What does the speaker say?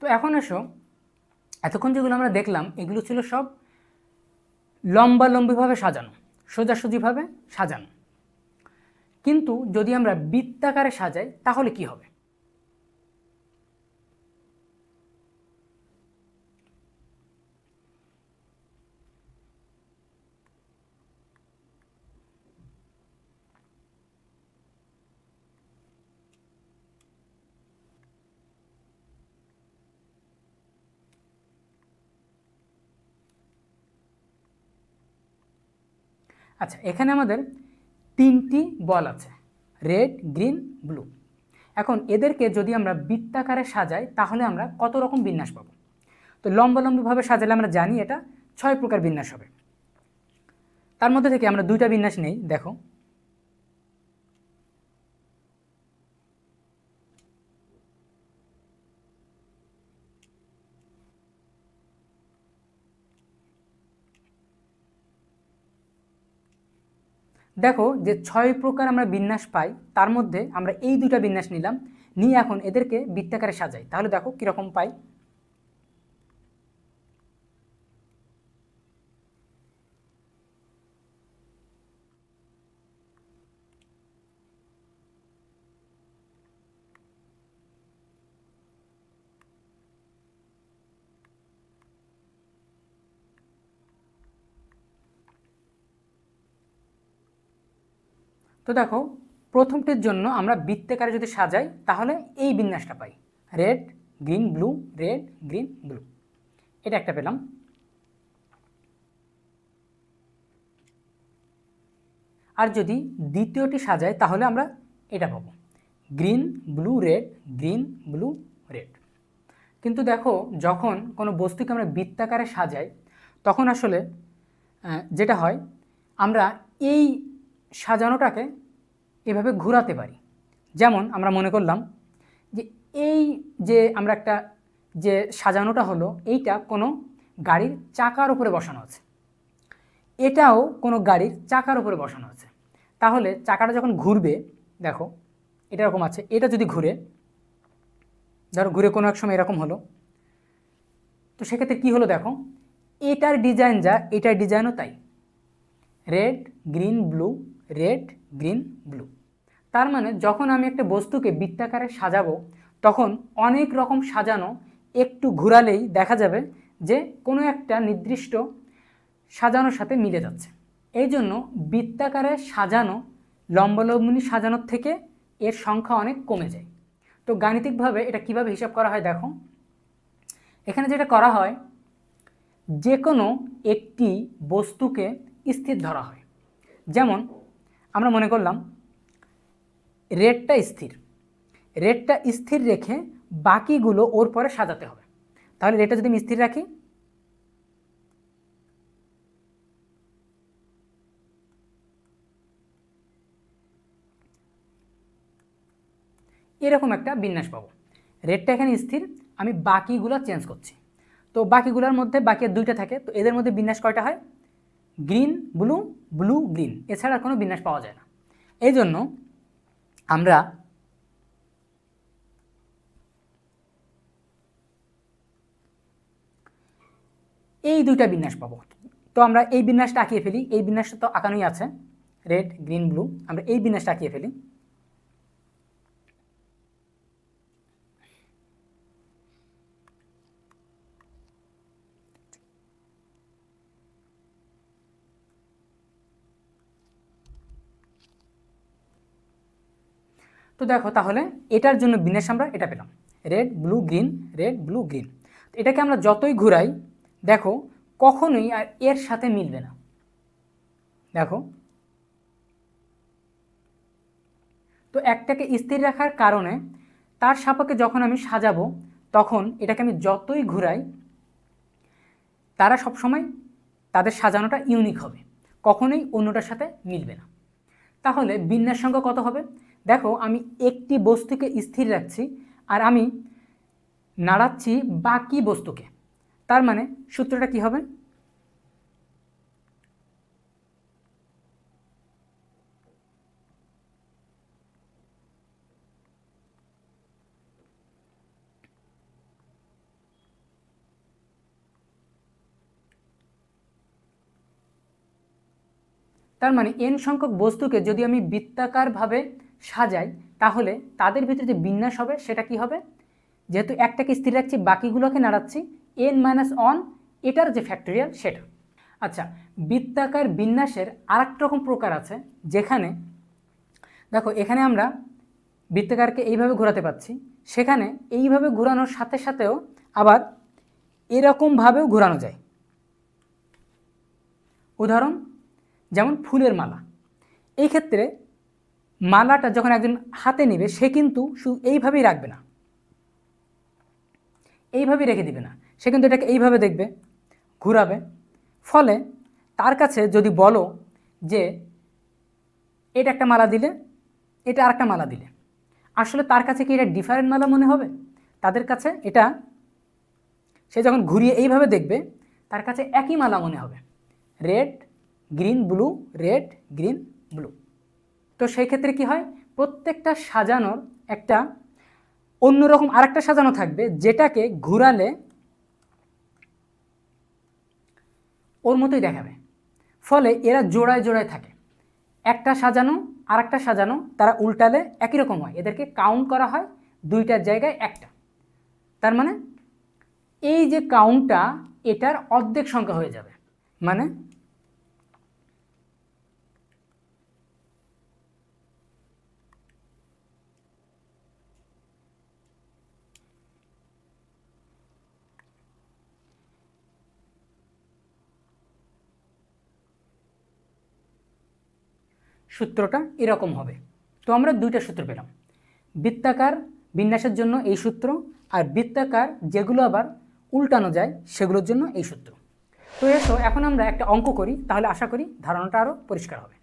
তো এখন এসো এতক্ষণ যেগুলো আমরা দেখলাম এগুলো ছিল সব লম্বা লম্বিভাবে সাজানো সোজাসুজিভাবে সাজানো কিন্তু যদি আমরা বৃত্তাকারে সাজাই তাহলে কি হবে আচ্ছা এখানে আমাদের তিনটি বল আছে রেড গ্রিন ব্লু এখন এদেরকে যদি আমরা বৃত্তাকারে সাজাই তাহলে আমরা কত রকম বিন্যাস পাবো তো লম্বালম্বিভাবে সাজালে আমরা জানি এটা ছয় প্রকার বিন্যাস হবে তার মধ্যে থেকে আমরা দুইটা বিন্যাস নেই দেখো দেখো যে ছয় প্রকার আমরা বিন্যাস পাই তার মধ্যে আমরা এই দুইটা বিন্যাস নিলাম নিয়ে এখন এদেরকে বৃত্তাকারে সাজাই তাহলে দেখো কীরকম পাই তো দেখো প্রথমটির জন্য আমরা বৃত্তাকারে যদি সাজাই তাহলে এই বিন্যাসটা পাই red green blue red green blue এটা একটা পেলাম আর যদি দ্বিতীয়টি সাজাই তাহলে আমরা এটা পাবো green blue red green blue red কিন্তু দেখো যখন কোনো বস্তুকে আমরা বৃত্তাকারে সাজাই তখন আসলে যেটা হয় আমরা এই সাজানোটাকে এভাবে ঘুরাতে পারি যেমন আমরা মনে করলাম যে এই যে আমরা একটা যে সাজানোটা হলো এইটা কোনো গাড়ির চাকার উপরে বসানো আছে এটাও কোনো গাড়ির চাকার উপরে বসানো আছে তাহলে চাকাটা যখন ঘুরবে দেখো এটা এরকম আছে এটা যদি ঘুরে ধরো ঘুরে কোনো এক সময় এরকম হলো তো সেক্ষেত্রে কী হলো দেখো এটার ডিজাইন যা এটার ডিজাইনও তাই red green blue red green blue তার মানে যখন আমি একটা বস্তুকে বৃত্তাকারে সাজাবো তখন অনেক রকম সাজানো একটু ঘুরালেই দেখা যাবে যে কোনো একটা নির্দিষ্ট সাজানোর সাথে মিলে যাচ্ছে এই জন্য বৃত্তাকারে সাজানো লম্বলম্বনী সাজানোর থেকে এর সংখ্যা অনেক কমে যায় তো গাণিতিকভাবে এটা কিভাবে হিসাব করা হয় দেখো এখানে যেটা করা হয় যে কোনো একটি বস্তুকে স্থির ধরা হয় যেমন আমরা মনে করলাম রেটটা স্থির রেটটা স্থির রেখে বাকিগুলো ওর পরে সাজাতে হবে তাহলে রেটটা যদি আমি স্থির রাখি এরকম একটা বিন্যাস পাবো রেটটা এখানে স্থির আমি বাকিগুলো চেঞ্জ করছি তো বাকিগুলোর মধ্যে বাকি দুইটা থাকে তো এদের মধ্যে বিন্যাস কয়টা হয় গ্রিন ব্লু ব্লু গ্রিন এছাড়া কোনো বিন্যাস পাওয়া যায় না এই জন্য আমরা এই দুইটা বিন্যাস পাবো তো আমরা এই বিন্যাসটা আঁকিয়ে ফেলি এই বিন্যাসটা তো আঁকানোই আছে রেড গ্রিন ব্লু আমরা এই বিন্যাসটা আঁকিয়ে ফেলি তো দেখো তাহলে এটার জন্য বিন্যাস আমরা এটা পেলাম red blue green red blue green এটাকে আমরা যতই ঘুরাই দেখো কখনোই আর এর সাথে মিলবে না দেখো তো একটাকে স্থির রাখার কারণে তার সাপকে যখন আমি সাজাবো তখন এটাকে আমি যতই ঘুরাই তারা সবসময় তাদের সাজানোটা ইউনিক হবে কখনোই অন্যটার সাথে মিলবে না তাহলে বিন্যাস সংখ্যা কত হবে দেখো আমি একটি বস্তুকে স্থির রাখছি আর আমি নাড়াচ্ছি বাকি বস্তুকে তার মানে সূত্রটা কি হবে তার মানে এন সংখ্যক বস্তুকে যদি আমি বৃত্তাকারভাবে সাজাই তাহলে তাদের ভিতরে যে বিন্যাস হবে সেটা কি হবে যেহেতু একটাকে স্থির রাখছি বাকিগুলোকে নাড়াচ্ছি এন মাইনাস অন এটার যে ফ্যাক্টোরিয়াল সেটা আচ্ছা বৃত্তাকার বিন্যাসের আর রকম প্রকার আছে যেখানে দেখো এখানে আমরা বৃত্তাকারকে এইভাবে ঘোরাতে পাচ্ছি সেখানে এইভাবে ঘোরানোর সাথে সাথেও আবার এরকমভাবেও ঘোরানো যায় উদাহরণ যেমন ফুলের মালা এই ক্ষেত্রে মালাটা যখন একজন হাতে নেবে সে কিন্তু শুধু এইভাবেই রাখবে না এইভাবেই রেখে দিবে না সে কিন্তু এটাকে এইভাবে দেখবে ঘুরাবে ফলে তার কাছে যদি বলো যে এটা একটা মালা দিলে এটা আর একটা মালা দিলে আসলে তার কাছে কি এটা ডিফারেন্ট মালা মনে হবে তাদের কাছে এটা সে যখন ঘুরিয়ে এইভাবে দেখবে তার কাছে একই মালা মনে হবে red green blue red green তো সেই ক্ষেত্রে কি হয় প্রত্যেকটা সাজানোর একটা অন্যরকম আরেকটা সাজানো থাকবে যেটাকে ঘুরালে ওর মতোই দেখাবে ফলে এরা জোড়ায় জোড়ায় থাকে একটা সাজানো আর একটা সাজানো তারা উল্টালে একই রকম হয় এদেরকে কাউন্ট করা হয় দুইটার জায়গায় একটা তার মানে এই যে কাউন্টটা এটার অর্ধেক সংখ্যা হয়ে যাবে মানে সূত্রটা এরকম হবে তো আমরা দুইটা সূত্র পেলাম বৃত্তাকার বিন্যাসের জন্য এই সূত্র আর বৃত্তাকার যেগুলো আবার উল্টানো যায় সেগুলোর জন্য এই সূত্র তো এসো এখন আমরা একটা অঙ্ক করি তাহলে আশা করি ধারণাটা আরও পরিষ্কার হবে